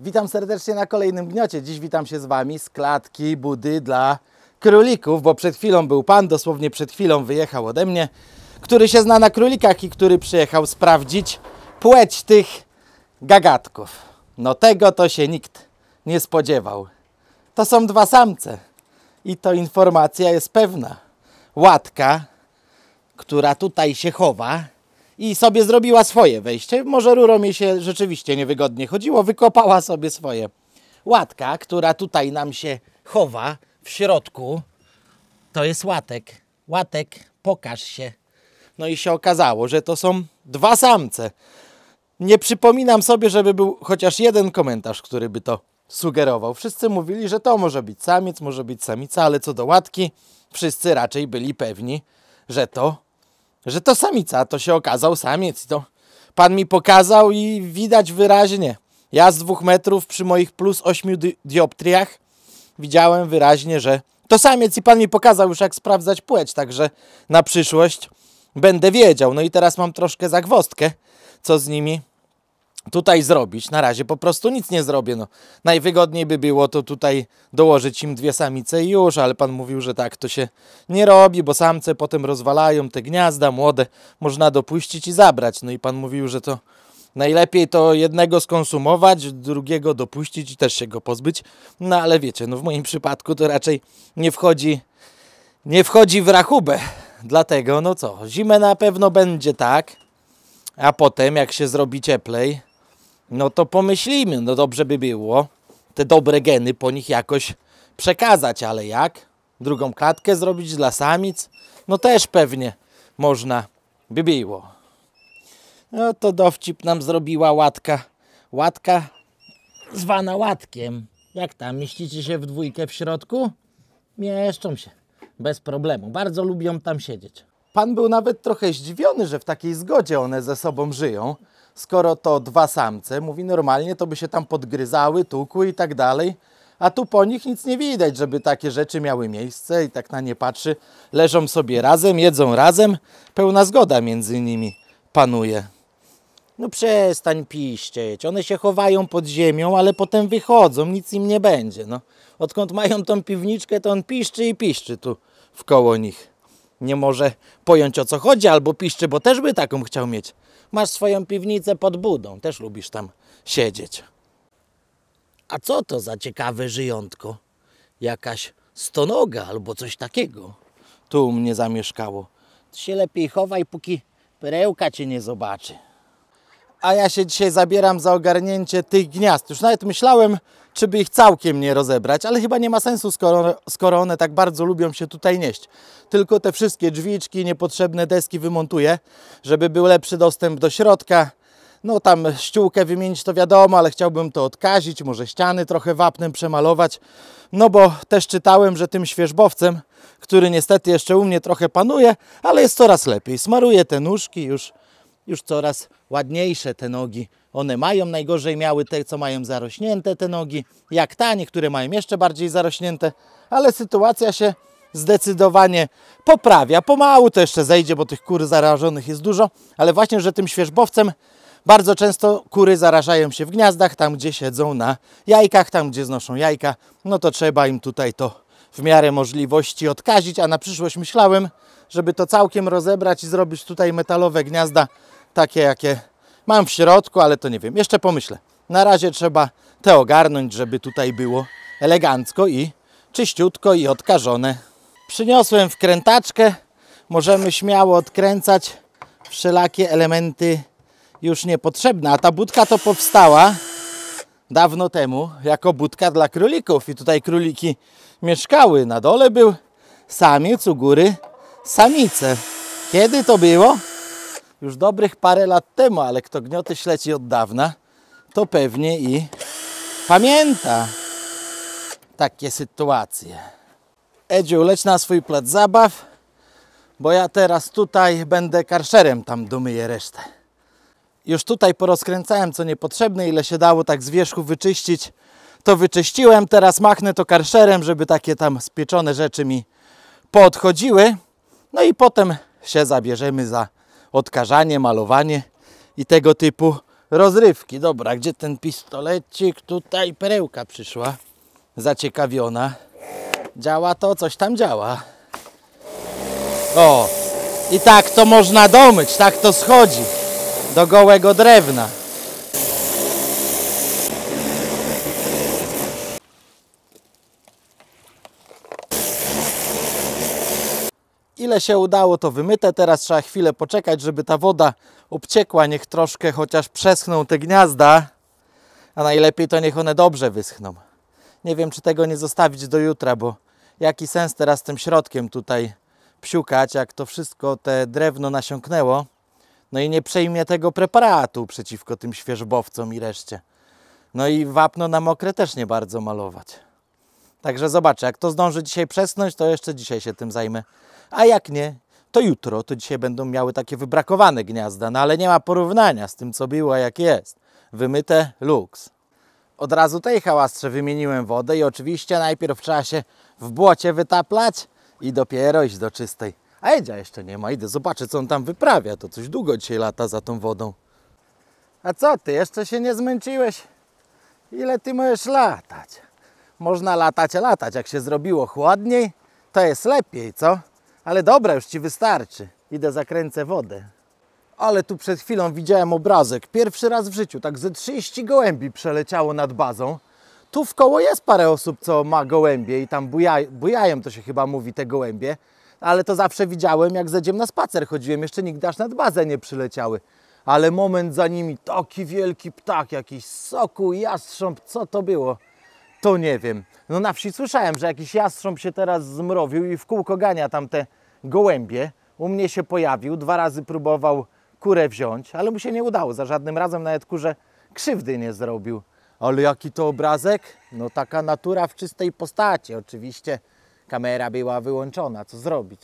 Witam serdecznie na kolejnym gniocie. Dziś witam się z Wami z klatki budy dla królików, bo przed chwilą był Pan, dosłownie przed chwilą wyjechał ode mnie, który się zna na królikach i który przyjechał sprawdzić płeć tych gagatków. No tego to się nikt nie spodziewał. To są dwa samce i to informacja jest pewna. Łatka, która tutaj się chowa, i sobie zrobiła swoje wejście. Może rurą mi się rzeczywiście niewygodnie chodziło, wykopała sobie swoje. Łatka, która tutaj nam się chowa w środku, to jest łatek. Łatek, pokaż się. No i się okazało, że to są dwa samce. Nie przypominam sobie, żeby był chociaż jeden komentarz, który by to sugerował. Wszyscy mówili, że to może być samiec, może być samica, ale co do łatki, wszyscy raczej byli pewni, że to że to samica, to się okazał samiec. To pan mi pokazał i widać wyraźnie. Ja z dwóch metrów przy moich plus ośmiu dioptriach widziałem wyraźnie, że to samiec i pan mi pokazał już jak sprawdzać płeć, także na przyszłość będę wiedział. No i teraz mam troszkę zagwostkę, co z nimi tutaj zrobić. Na razie po prostu nic nie zrobię. No, najwygodniej by było to tutaj dołożyć im dwie samice i już, ale pan mówił, że tak to się nie robi, bo samce potem rozwalają te gniazda młode, można dopuścić i zabrać. No i pan mówił, że to najlepiej to jednego skonsumować, drugiego dopuścić i też się go pozbyć. No ale wiecie, no w moim przypadku to raczej nie wchodzi, nie wchodzi w rachubę. Dlatego, no co, zimę na pewno będzie tak, a potem jak się zrobi cieplej, no to pomyślimy, no dobrze by było te dobre geny po nich jakoś przekazać, ale jak? Drugą klatkę zrobić dla samic? No też pewnie można by było. No to dowcip nam zrobiła łatka. Łatka zwana łatkiem. Jak tam, mieścicie się w dwójkę w środku? Mieszczą się, bez problemu. Bardzo lubią tam siedzieć. Pan był nawet trochę zdziwiony, że w takiej zgodzie one ze sobą żyją skoro to dwa samce, mówi normalnie to by się tam podgryzały, tukły i tak dalej, a tu po nich nic nie widać, żeby takie rzeczy miały miejsce i tak na nie patrzy, leżą sobie razem, jedzą razem, pełna zgoda między nimi panuje. No przestań piszczeć, one się chowają pod ziemią, ale potem wychodzą, nic im nie będzie, no. Odkąd mają tą piwniczkę, to on piszczy i piszczy tu wkoło nich. Nie może pojąć o co chodzi, albo piszczy, bo też by taką chciał mieć. Masz swoją piwnicę pod budą, też lubisz tam siedzieć. A co to za ciekawe żyjątko? Jakaś stonoga albo coś takiego. Tu u mnie zamieszkało. Ty się lepiej chowaj, póki perełka cię nie zobaczy. A ja się dzisiaj zabieram za ogarnięcie tych gniazd. Już nawet myślałem, czy by ich całkiem nie rozebrać, ale chyba nie ma sensu, skoro, skoro one tak bardzo lubią się tutaj nieść. Tylko te wszystkie drzwiczki, niepotrzebne deski wymontuję, żeby był lepszy dostęp do środka. No tam ściółkę wymienić to wiadomo, ale chciałbym to odkazić, może ściany trochę wapnem przemalować. No bo też czytałem, że tym świeżbowcem, który niestety jeszcze u mnie trochę panuje, ale jest coraz lepiej. Smaruję te nóżki, już, już coraz ładniejsze te nogi one mają, najgorzej miały te, co mają zarośnięte te nogi, jak ta, niektóre mają jeszcze bardziej zarośnięte, ale sytuacja się zdecydowanie poprawia. Pomału to jeszcze zejdzie, bo tych kur zarażonych jest dużo, ale właśnie, że tym świeżbowcem bardzo często kury zarażają się w gniazdach, tam gdzie siedzą na jajkach, tam gdzie znoszą jajka, no to trzeba im tutaj to w miarę możliwości odkazić, a na przyszłość myślałem, żeby to całkiem rozebrać i zrobić tutaj metalowe gniazda, takie jakie Mam w środku, ale to nie wiem. Jeszcze pomyślę. Na razie trzeba te ogarnąć, żeby tutaj było elegancko i czyściutko i odkażone. Przyniosłem wkrętaczkę. Możemy śmiało odkręcać wszelakie elementy już niepotrzebne. A ta budka to powstała dawno temu jako budka dla królików. I tutaj króliki mieszkały. Na dole był samiec, u góry samice. Kiedy to było? już dobrych parę lat temu, ale kto gnioty śledzi od dawna, to pewnie i pamięta takie sytuacje. Edziu, leć na swój plac zabaw, bo ja teraz tutaj będę karszerem tam domyję resztę. Już tutaj porozkręcałem co niepotrzebne, ile się dało tak z wierzchu wyczyścić, to wyczyściłem. Teraz machnę to karszerem, żeby takie tam spieczone rzeczy mi podchodziły. No i potem się zabierzemy za odkażanie, malowanie i tego typu rozrywki. Dobra, gdzie ten pistolecik? Tutaj perełka przyszła, zaciekawiona. Działa to, coś tam działa. O, i tak to można domyć, tak to schodzi do gołego drewna. ile się udało, to wymyte. Teraz trzeba chwilę poczekać, żeby ta woda obciekła. Niech troszkę chociaż przeschną te gniazda, a najlepiej to niech one dobrze wyschną. Nie wiem, czy tego nie zostawić do jutra, bo jaki sens teraz tym środkiem tutaj psiukać, jak to wszystko te drewno nasiąknęło. No i nie przejmie tego preparatu przeciwko tym świeżbowcom i reszcie. No i wapno na mokre też nie bardzo malować. Także zobaczę, jak to zdąży dzisiaj przesnąć, to jeszcze dzisiaj się tym zajmę. A jak nie, to jutro, to dzisiaj będą miały takie wybrakowane gniazda, no ale nie ma porównania z tym, co było, jak jest. Wymyte luks. Od razu tej hałastrze wymieniłem wodę i oczywiście najpierw trzeba się w błocie wytaplać i dopiero iść do czystej. A Edzia jeszcze nie ma, idę zobaczę, co on tam wyprawia. To coś długo dzisiaj lata za tą wodą. A co ty, jeszcze się nie zmęczyłeś? Ile ty możesz latać? można latać, latać. Jak się zrobiło chłodniej, to jest lepiej, co? Ale dobra, już Ci wystarczy. Idę zakręcę wodę. Ale tu przed chwilą widziałem obrazek. Pierwszy raz w życiu, tak ze 30 gołębi przeleciało nad bazą. Tu w koło jest parę osób, co ma gołębie i tam buja, bujają, to się chyba mówi, te gołębie. Ale to zawsze widziałem, jak ze na spacer chodziłem. Jeszcze nigdy aż nad bazę nie przyleciały. Ale moment za nimi, taki wielki ptak, jakiś soku, jastrząb, co to było? To nie wiem. No na wsi słyszałem, że jakiś jastrząb się teraz zmrowił i w kółko gania tam te gołębie. U mnie się pojawił, dwa razy próbował kurę wziąć, ale mu się nie udało. Za żadnym razem nawet kurze krzywdy nie zrobił. Ale jaki to obrazek? No taka natura w czystej postaci. Oczywiście kamera była wyłączona, co zrobić.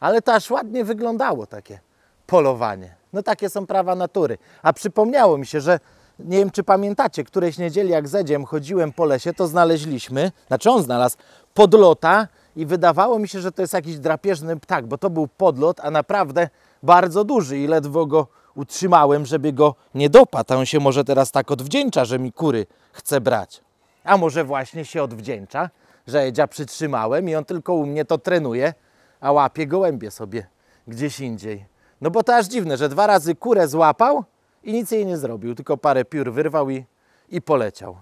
Ale to aż ładnie wyglądało takie polowanie. No takie są prawa natury. A przypomniało mi się, że nie wiem, czy pamiętacie, którejś niedzieli jak zedziem chodziłem po lesie, to znaleźliśmy, znaczy on znalazł, podlota i wydawało mi się, że to jest jakiś drapieżny ptak, bo to był podlot, a naprawdę bardzo duży i ledwo go utrzymałem, żeby go nie dopadł. A on się może teraz tak odwdzięcza, że mi kury chce brać. A może właśnie się odwdzięcza, że jedzia przytrzymałem i on tylko u mnie to trenuje, a łapie gołębie sobie gdzieś indziej. No bo to aż dziwne, że dwa razy kurę złapał, i nic jej nie zrobił, tylko parę piór wyrwał i, i poleciał.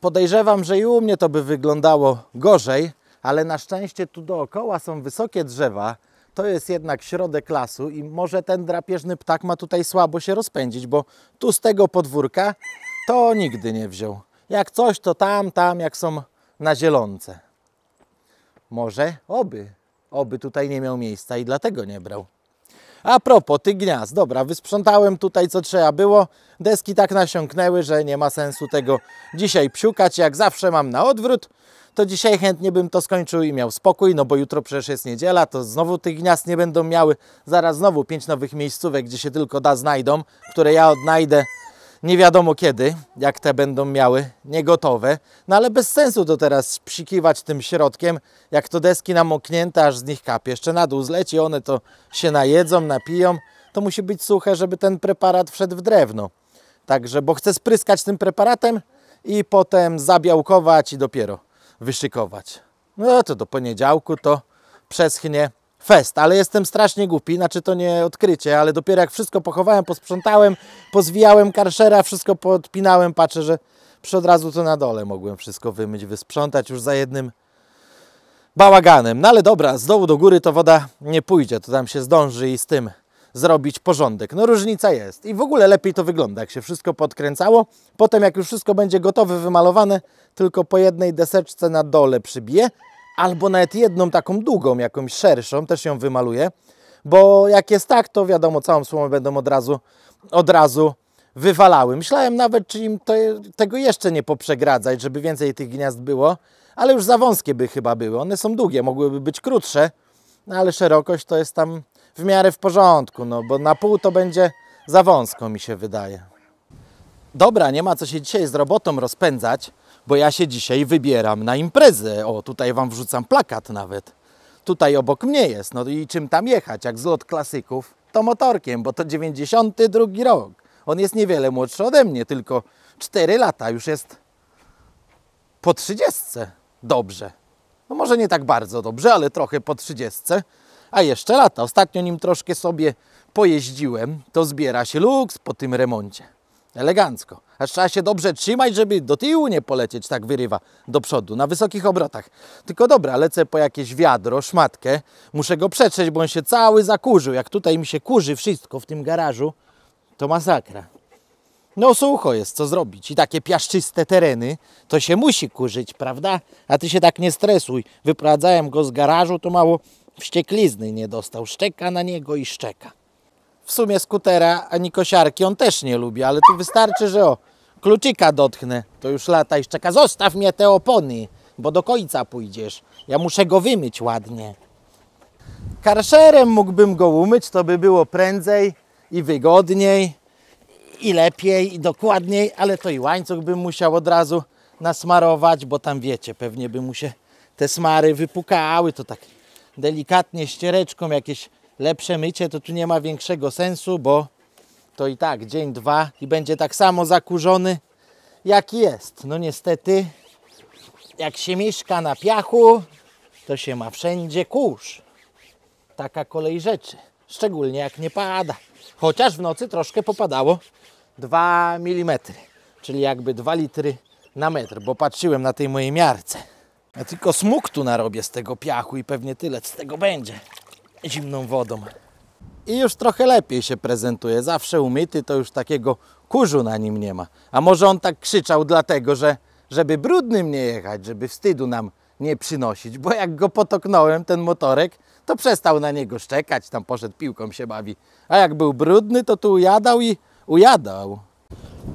Podejrzewam, że i u mnie to by wyglądało gorzej, ale na szczęście tu dookoła są wysokie drzewa, to jest jednak środek lasu i może ten drapieżny ptak ma tutaj słabo się rozpędzić, bo tu z tego podwórka to nigdy nie wziął. Jak coś, to tam, tam, jak są na zielonce. Może oby, oby tutaj nie miał miejsca i dlatego nie brał. A propos tych gniazd, dobra, wysprzątałem tutaj co trzeba było. Deski tak nasiąknęły, że nie ma sensu tego dzisiaj psiukać. Jak zawsze mam na odwrót, to dzisiaj chętnie bym to skończył i miał spokój, no bo jutro przecież jest niedziela, to znowu tych gniazd nie będą miały. Zaraz znowu pięć nowych miejscówek, gdzie się tylko da znajdą, które ja odnajdę nie wiadomo kiedy, jak te będą miały niegotowe. No ale bez sensu to teraz psikiwać tym środkiem, jak to deski namoknięte, aż z nich kapie. Jeszcze na dół zleci, one to się najedzą, napiją. To musi być suche, żeby ten preparat wszedł w drewno. Także, bo chcę spryskać tym preparatem i potem zabiałkować i dopiero wyszykować. No to do poniedziałku to przeschnie fest, ale jestem strasznie głupi, znaczy to nie odkrycie, ale dopiero jak wszystko pochowałem, posprzątałem, pozwijałem karszera, wszystko podpinałem, patrzę, że przy od razu to na dole mogłem wszystko wymyć, wysprzątać już za jednym bałaganem. No ale dobra, z dołu do góry to woda nie pójdzie, to tam się zdąży i z tym zrobić porządek. No różnica jest. I w ogóle lepiej to wygląda, jak się wszystko podkręcało. Potem jak już wszystko będzie gotowe, wymalowane, tylko po jednej deseczce na dole przybije, albo nawet jedną taką długą, jakąś szerszą, też ją wymaluję, bo jak jest tak, to wiadomo, całą słomę będą od razu, od razu wywalały. Myślałem nawet, czy im to, tego jeszcze nie poprzegradzać, żeby więcej tych gniazd było, ale już za wąskie by chyba były. One są długie, mogłyby być krótsze, no ale szerokość to jest tam w miarę w porządku, no bo na pół to będzie za wąsko mi się wydaje. Dobra, nie ma co się dzisiaj z robotą rozpędzać bo ja się dzisiaj wybieram na imprezę. O, tutaj Wam wrzucam plakat nawet. Tutaj obok mnie jest. No i czym tam jechać? Jak zlot klasyków, to motorkiem, bo to 92 rok. On jest niewiele młodszy ode mnie, tylko 4 lata. Już jest po 30. Dobrze. No może nie tak bardzo dobrze, ale trochę po 30. A jeszcze lata. Ostatnio nim troszkę sobie pojeździłem. To zbiera się luks po tym remoncie. Elegancko. Aż trzeba się dobrze trzymać, żeby do tyłu nie polecieć, tak wyrywa do przodu, na wysokich obrotach. Tylko dobra, lecę po jakieś wiadro, szmatkę. Muszę go przetrzeć, bo on się cały zakurzył. Jak tutaj mi się kurzy wszystko w tym garażu, to masakra. No sucho jest, co zrobić. I takie piaszczyste tereny, to się musi kurzyć, prawda? A ty się tak nie stresuj. Wyprowadzałem go z garażu, to mało wścieklizny nie dostał. Szczeka na niego i szczeka w sumie skutera ani kosiarki on też nie lubi, ale tu wystarczy, że o, kluczyka dotknę, to już lata i czeka. Zostaw mnie te opony, bo do końca pójdziesz. Ja muszę go wymyć ładnie. Karszerem mógłbym go umyć, to by było prędzej i wygodniej i lepiej i dokładniej, ale to i łańcuch bym musiał od razu nasmarować, bo tam wiecie, pewnie by mu się te smary wypukały, to tak delikatnie ściereczką jakieś lepsze mycie, to tu nie ma większego sensu, bo to i tak dzień, dwa i będzie tak samo zakurzony, jak jest. No niestety, jak się mieszka na piachu, to się ma wszędzie kurz. Taka kolej rzeczy. Szczególnie jak nie pada. Chociaż w nocy troszkę popadało 2 mm, czyli jakby 2 litry na metr, bo patrzyłem na tej mojej miarce. Ja tylko smug tu narobię z tego piachu i pewnie tyle z tego będzie zimną wodą. I już trochę lepiej się prezentuje. Zawsze umyty to już takiego kurzu na nim nie ma. A może on tak krzyczał dlatego, że żeby brudnym nie jechać, żeby wstydu nam nie przynosić, bo jak go potoknąłem, ten motorek, to przestał na niego szczekać, tam poszedł piłką się bawi. A jak był brudny, to tu ujadał i ujadał.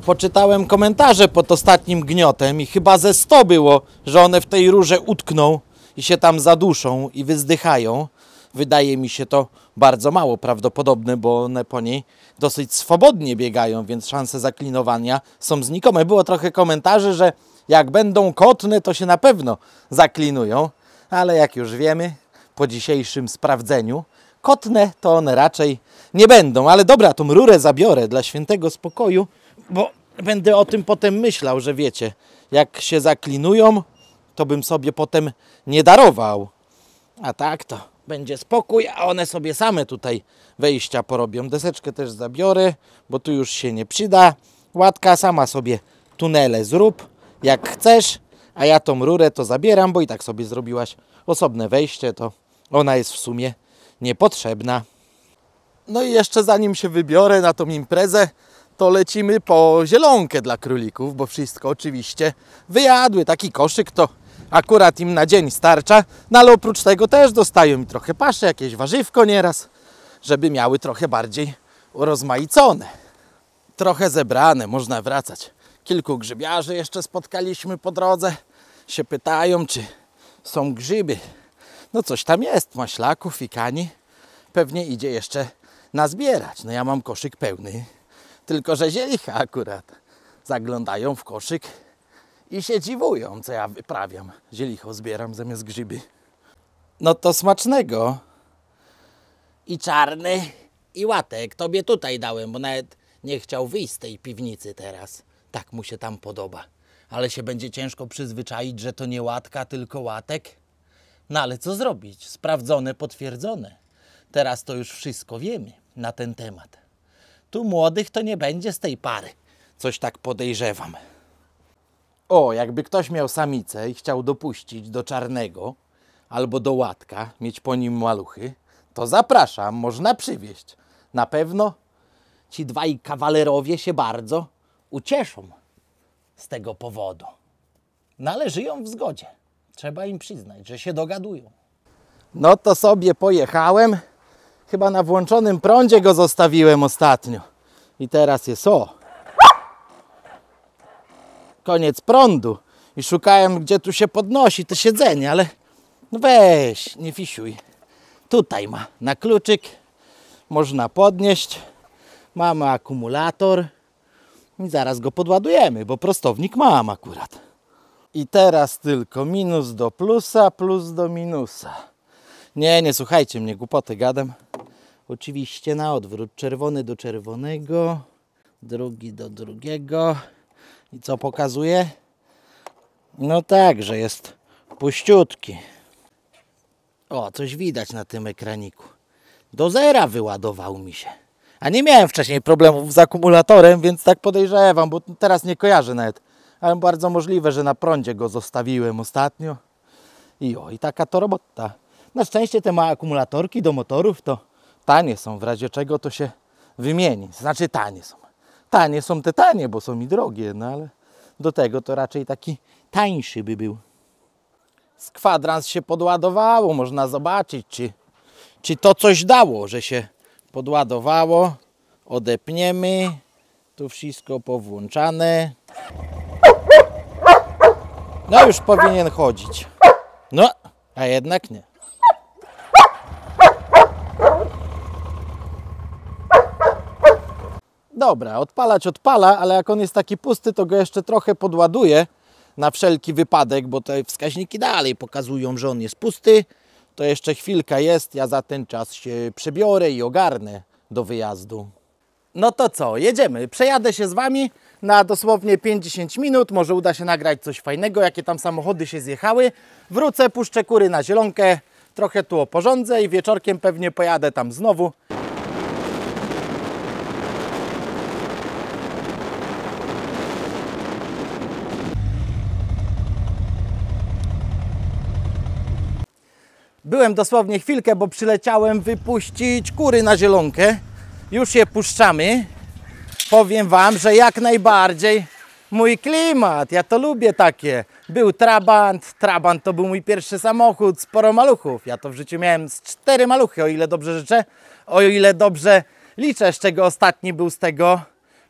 Poczytałem komentarze pod ostatnim gniotem i chyba ze 100 było, że one w tej rurze utkną i się tam zaduszą i wyzdychają wydaje mi się to bardzo mało prawdopodobne, bo one po niej dosyć swobodnie biegają, więc szanse zaklinowania są znikome. Było trochę komentarzy, że jak będą kotne, to się na pewno zaklinują, ale jak już wiemy, po dzisiejszym sprawdzeniu, kotne to one raczej nie będą. Ale dobra, tą rurę zabiorę dla świętego spokoju, bo będę o tym potem myślał, że wiecie, jak się zaklinują, to bym sobie potem nie darował. A tak to będzie spokój, a one sobie same tutaj wejścia porobią. Deseczkę też zabiorę, bo tu już się nie przyda. Łatka sama sobie tunele zrób, jak chcesz, a ja tą rurę to zabieram, bo i tak sobie zrobiłaś osobne wejście, to ona jest w sumie niepotrzebna. No i jeszcze zanim się wybiorę na tą imprezę, to lecimy po zielonkę dla królików, bo wszystko oczywiście wyjadły. Taki koszyk to akurat im na dzień starcza, no ale oprócz tego też dostają mi trochę paszy, jakieś warzywko nieraz, żeby miały trochę bardziej urozmaicone. Trochę zebrane, można wracać. Kilku grzybiarzy jeszcze spotkaliśmy po drodze, się pytają, czy są grzyby. No coś tam jest, maślaków, fikani. Pewnie idzie jeszcze nazbierać. No ja mam koszyk pełny, tylko że zielicha akurat. Zaglądają w koszyk i się dziwują, co ja wyprawiam. Zielicho zbieram zamiast grzyby. No to smacznego. I czarny, i łatek. Tobie tutaj dałem, bo nawet nie chciał wyjść z tej piwnicy teraz. Tak mu się tam podoba. Ale się będzie ciężko przyzwyczaić, że to nie łatka, tylko łatek. No ale co zrobić? Sprawdzone, potwierdzone. Teraz to już wszystko wiemy na ten temat. Tu młodych to nie będzie z tej pary. Coś tak podejrzewam. O, jakby ktoś miał samicę i chciał dopuścić do czarnego albo do łatka, mieć po nim maluchy, to zapraszam, można przywieźć. Na pewno ci dwaj kawalerowie się bardzo ucieszą z tego powodu. No ale żyją w zgodzie. Trzeba im przyznać, że się dogadują. No to sobie pojechałem. Chyba na włączonym prądzie go zostawiłem ostatnio. I teraz jest o koniec prądu i szukałem, gdzie tu się podnosi to siedzenie, ale no weź, nie fisiuj. Tutaj ma na kluczyk, można podnieść. Mamy akumulator i zaraz go podładujemy, bo prostownik mam akurat. I teraz tylko minus do plusa, plus do minusa. Nie, nie słuchajcie mnie, głupoty gadam. Oczywiście na odwrót. Czerwony do czerwonego, drugi do drugiego. I co pokazuje? No tak, że jest puściutki. O, coś widać na tym ekraniku. Do zera wyładował mi się. A nie miałem wcześniej problemów z akumulatorem, więc tak podejrzewam, bo teraz nie kojarzę nawet. Ale bardzo możliwe, że na prądzie go zostawiłem ostatnio. I o, i taka to robota. Na szczęście te małe akumulatorki do motorów to tanie są, w razie czego to się wymieni. Znaczy tanie są. Tanie są te tanie, bo są mi drogie, no ale do tego to raczej taki tańszy by był. Z kwadrans się podładowało, można zobaczyć, czy, czy to coś dało, że się podładowało. Odepniemy, tu wszystko powłączane. No już powinien chodzić. No, a jednak nie. Dobra, odpalać odpala, ale jak on jest taki pusty, to go jeszcze trochę podładuję na wszelki wypadek, bo te wskaźniki dalej pokazują, że on jest pusty. To jeszcze chwilka jest, ja za ten czas się przebiorę i ogarnę do wyjazdu. No to co, jedziemy. Przejadę się z Wami na dosłownie 50 minut. Może uda się nagrać coś fajnego, jakie tam samochody się zjechały. Wrócę, puszczę kury na zielonkę, trochę tu oporządzę i wieczorkiem pewnie pojadę tam znowu. Byłem dosłownie chwilkę, bo przyleciałem wypuścić kury na zielonkę. Już je puszczamy. Powiem Wam, że jak najbardziej mój klimat. Ja to lubię takie. Był Trabant. Trabant to był mój pierwszy samochód. Sporo maluchów. Ja to w życiu miałem z cztery maluchy, o ile dobrze życzę. O ile dobrze liczę, z czego ostatni był z tego,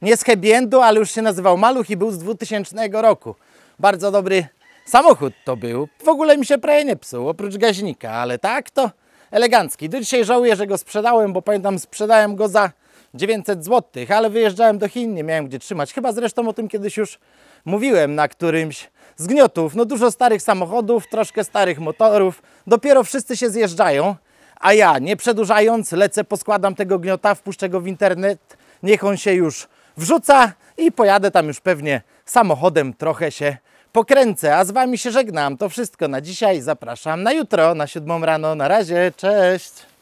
nie z Hebiendu, ale już się nazywał Maluch i był z 2000 roku. Bardzo dobry Samochód to był, w ogóle mi się prawie nie psuł, oprócz gaźnika, ale tak to elegancki. Do dzisiaj żałuję, że go sprzedałem, bo pamiętam sprzedałem go za 900 zł, ale wyjeżdżałem do Chin, nie miałem gdzie trzymać. Chyba zresztą o tym kiedyś już mówiłem na którymś z gniotów. No dużo starych samochodów, troszkę starych motorów. Dopiero wszyscy się zjeżdżają, a ja nie przedłużając lecę, poskładam tego gniota, wpuszczę go w internet, niech on się już wrzuca i pojadę tam już pewnie samochodem trochę się pokręcę. A z Wami się żegnam. To wszystko na dzisiaj. Zapraszam na jutro, na siódmą rano. Na razie, cześć!